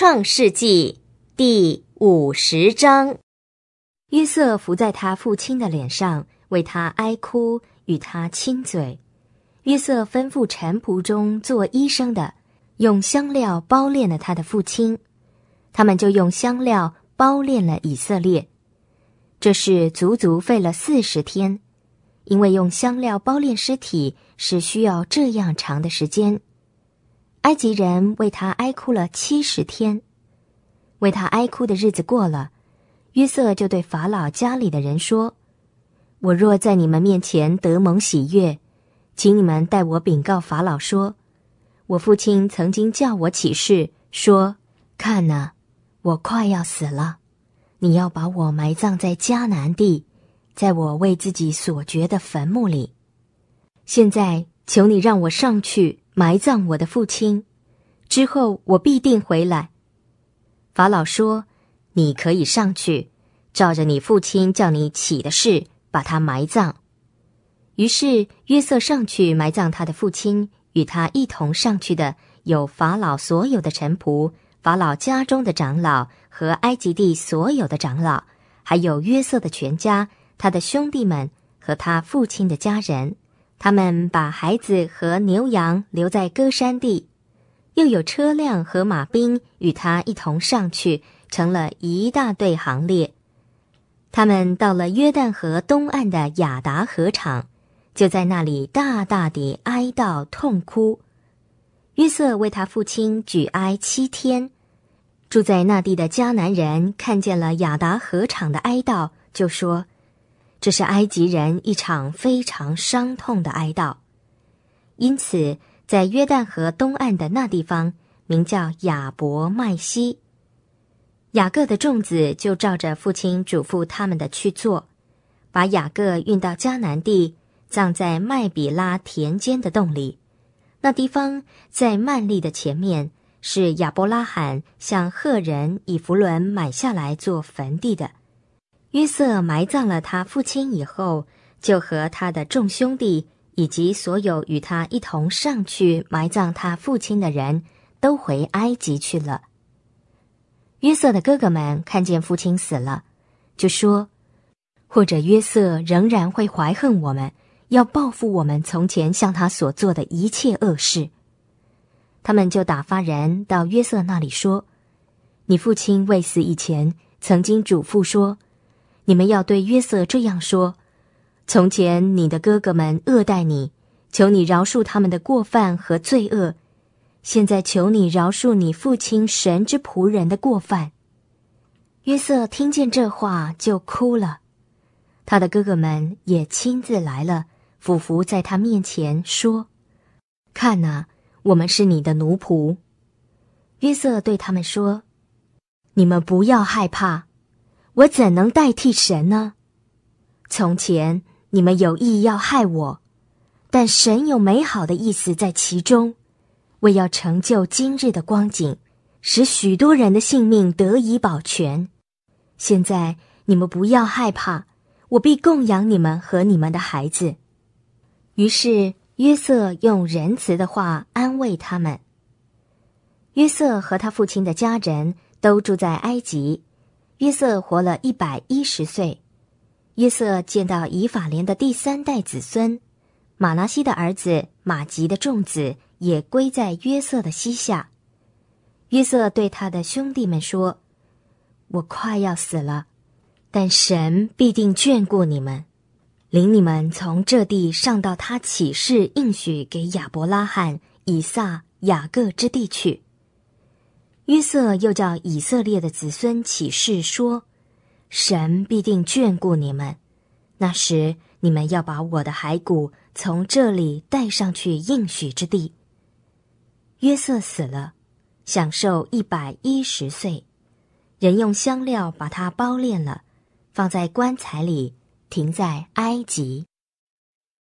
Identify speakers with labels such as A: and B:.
A: 创世纪第五十章，约瑟伏在他父亲的脸上，为他哀哭，与他亲嘴。约瑟吩咐臣仆中做医生的，用香料包殓了他的父亲。他们就用香料包殓了以色列。这事足足费了四十天，因为用香料包殓尸体是需要这样长的时间。埃及人为他哀哭了七十天，为他哀哭的日子过了，约瑟就对法老家里的人说：“我若在你们面前得蒙喜悦，请你们代我禀告法老说，我父亲曾经叫我起誓说，看呐，我快要死了，你要把我埋葬在迦南地，在我为自己所掘的坟墓里。现在求你让我上去。”埋葬我的父亲，之后我必定回来。法老说：“你可以上去，照着你父亲叫你起的事，把他埋葬。”于是约瑟上去埋葬他的父亲。与他一同上去的有法老所有的臣仆、法老家中的长老和埃及地所有的长老，还有约瑟的全家、他的兄弟们和他父亲的家人。他们把孩子和牛羊留在歌山地，又有车辆和马兵与他一同上去，成了一大队行列。他们到了约旦河东岸的雅达河场，就在那里大大的哀悼痛哭。约瑟为他父亲举哀七天，住在那地的迦南人看见了雅达河场的哀悼，就说。这是埃及人一场非常伤痛的哀悼，因此在约旦河东岸的那地方，名叫雅博麦西。雅各的众子就照着父亲嘱咐他们的去做，把雅各运到迦南地，葬在麦比拉田间的洞里。那地方在曼利的前面，是亚伯拉罕向赫人以弗伦买下来做坟地的。约瑟埋葬了他父亲以后，就和他的众兄弟以及所有与他一同上去埋葬他父亲的人，都回埃及去了。约瑟的哥哥们看见父亲死了，就说：“或者约瑟仍然会怀恨我们，要报复我们从前向他所做的一切恶事。”他们就打发人到约瑟那里说：“你父亲未死以前，曾经嘱咐说。”你们要对约瑟这样说：从前你的哥哥们恶待你，求你饶恕他们的过犯和罪恶；现在求你饶恕你父亲神之仆人的过犯。约瑟听见这话就哭了，他的哥哥们也亲自来了，俯伏在他面前说：“看呐，我们是你的奴仆。”约瑟对他们说：“你们不要害怕。”我怎能代替神呢？从前你们有意要害我，但神有美好的意思在其中，为要成就今日的光景，使许多人的性命得以保全。现在你们不要害怕，我必供养你们和你们的孩子。于是约瑟用仁慈的话安慰他们。约瑟和他父亲的家人都住在埃及。约瑟活了一百一十岁。约瑟见到以法莲的第三代子孙，马拿西的儿子马吉的众子，也归在约瑟的膝下。约瑟对他的兄弟们说：“我快要死了，但神必定眷顾你们，领你们从这地上到他启示应许给亚伯拉罕、以撒、雅各之地去。”约瑟又叫以色列的子孙起誓说：“神必定眷顾你们，那时你们要把我的骸骨从这里带上去应许之地。”约瑟死了，享受一百一十岁，人用香料把它包殓了，放在棺材里，停在埃及。